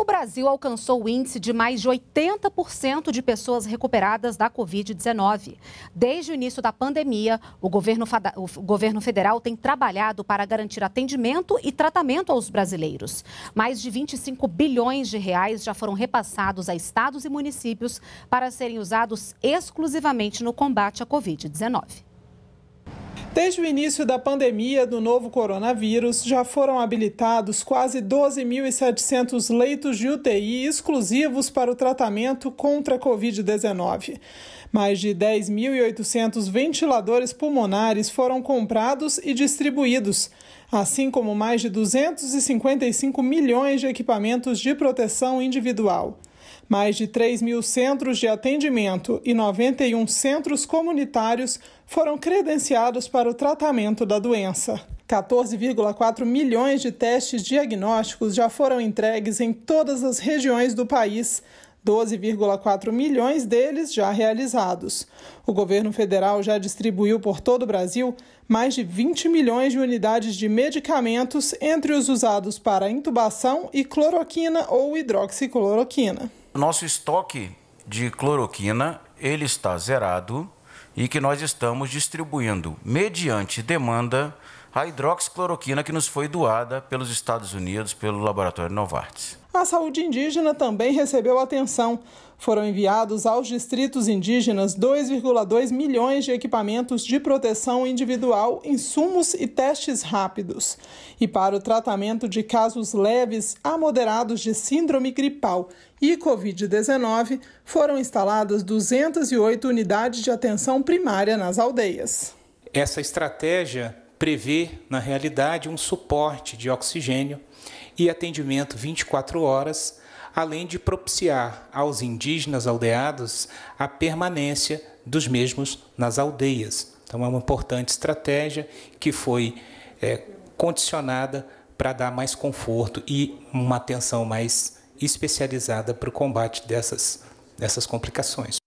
O Brasil alcançou o índice de mais de 80% de pessoas recuperadas da Covid-19. Desde o início da pandemia, o governo, o governo federal tem trabalhado para garantir atendimento e tratamento aos brasileiros. Mais de 25 bilhões de reais já foram repassados a estados e municípios para serem usados exclusivamente no combate à Covid-19. Desde o início da pandemia do novo coronavírus, já foram habilitados quase 12.700 leitos de UTI exclusivos para o tratamento contra a Covid-19. Mais de 10.800 ventiladores pulmonares foram comprados e distribuídos, assim como mais de 255 milhões de equipamentos de proteção individual. Mais de 3 mil centros de atendimento e 91 centros comunitários foram credenciados para o tratamento da doença. 14,4 milhões de testes diagnósticos já foram entregues em todas as regiões do país, 12,4 milhões deles já realizados. O governo federal já distribuiu por todo o Brasil mais de 20 milhões de unidades de medicamentos, entre os usados para intubação e cloroquina ou hidroxicloroquina nosso estoque de cloroquina ele está zerado e que nós estamos distribuindo mediante demanda a hidroxicloroquina que nos foi doada pelos Estados Unidos pelo laboratório Novartis. A saúde indígena também recebeu atenção. Foram enviados aos distritos indígenas 2,2 milhões de equipamentos de proteção individual, insumos e testes rápidos. E para o tratamento de casos leves a moderados de síndrome gripal e Covid-19, foram instaladas 208 unidades de atenção primária nas aldeias. Essa estratégia prevê, na realidade, um suporte de oxigênio e atendimento 24 horas, além de propiciar aos indígenas aldeados a permanência dos mesmos nas aldeias. Então, é uma importante estratégia que foi é, condicionada para dar mais conforto e uma atenção mais especializada para o combate dessas, dessas complicações.